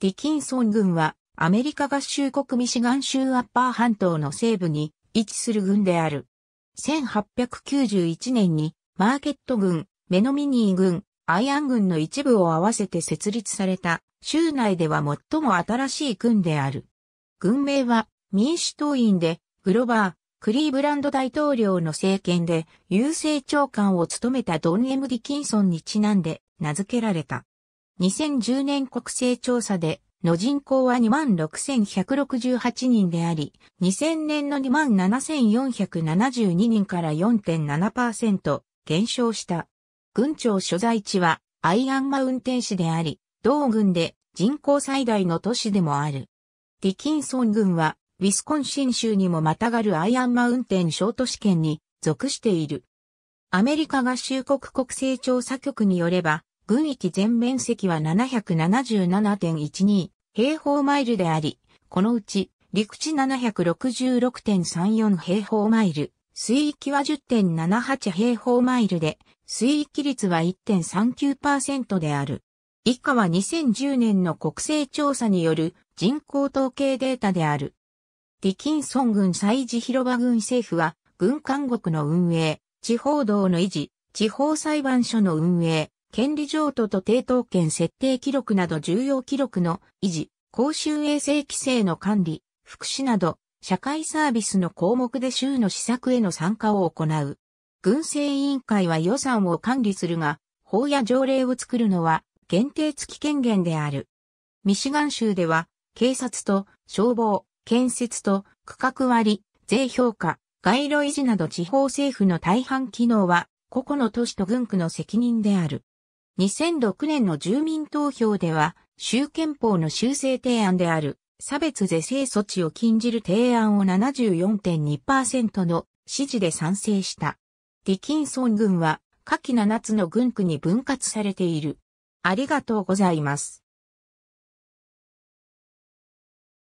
ディキンソン軍はアメリカ合衆国ミシガン州アッパー半島の西部に位置する軍である。1891年にマーケット軍、メノミニー軍、アイアン軍の一部を合わせて設立された州内では最も新しい軍である。軍名は民主党員でグロバー、クリーブランド大統領の政権で郵政長官を務めたドン・エム・ディキンソンにちなんで名付けられた。2010年国勢調査で、の人口は26,168人であり、2000年の27,472人から4.7%減少した。軍庁所在地はアイアンマウンテン市であり、同軍で人口最大の都市でもある。ディキンソン軍は、ウィスコンシン州にもまたがるアイアンマウンテン小都市圏に属している。アメリカ合衆国国勢調査局によれば、軍域全面積は777.12平方マイルであり、このうち陸地766.34平方マイル、水域は10.78平方マイルで、水域率は1.39%である。以下は2010年の国勢調査による人口統計データである。ディキンソン祭事広場軍政府は、軍監獄の運営、地方道の維持、地方裁判所の運営、権利譲渡と抵当権設定記録など重要記録の維持、公衆衛生規制の管理、福祉など、社会サービスの項目で州の施策への参加を行う。軍政委員会は予算を管理するが、法や条例を作るのは限定付き権限である。ミシガン州では、警察と消防、建設と区画割、税評価、街路維持など地方政府の大半機能は、個々の都市と軍区の責任である。2006年の住民投票では、州憲法の修正提案である、差別是正措置を禁じる提案を74.2%の支持で賛成した。ディキンソン軍は、下記7つの軍区に分割されている。ありがとうございます。